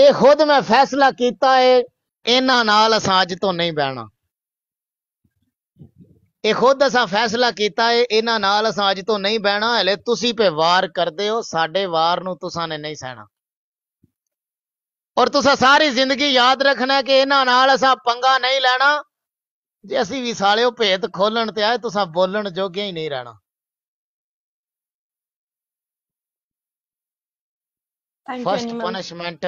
ਇਹ ਖੁਦ ਮੈਂ ਫੈਸਲਾ ਕੀਤਾ ਏ ਇਹਨਾਂ ਨਾਲ ਅਸਾਂ ਅੱਜ ਤੋਂ ਨਹੀਂ ਬਹਿਣਾ ਇਹ ਖੁਦ ਅਸਾਂ ਫੈਸਲਾ ਕੀਤਾ ਏ ਇਹਨਾਂ ਨਾਲ ਅਸਾਂ ਅੱਜ ਤੋਂ ਨਹੀਂ ਬਹਿਣਾ ਹਲੇ ਤੁਸੀਂ ਪੇ ਵਾਰ ਕਰਦੇ ਹੋ ਸਾਡੇ ਵਾਰ ਨੂੰ ਤੁਸਾਂ ਨੇ ਨਹੀਂ ਸਹਿਣਾ ਔਰ ਤੁਸੀਂ ਸਾਰੀ ਜ਼ਿੰਦਗੀ ਯਾਦ ਰੱਖਣਾ ਕਿ ਇਹਨਾਂ ਨਾਲ ਅਸਾਂ ਪੰਗਾ ਨਹੀਂ ਲੈਣਾ ਜੇ ਅਸੀਂ ਵੀ ਸਾਲਿਓ ਭੇਤ ਖੋਲਣ ਤੇ ਆਏ ਤੁਸੀਂ ਬੋਲਣ ਜੋਗੇ ਹੀ ਨਹੀਂ ਰਹਿਣਾ ਫਸਟ ਪਨਿਸ਼ਮੈਂਟ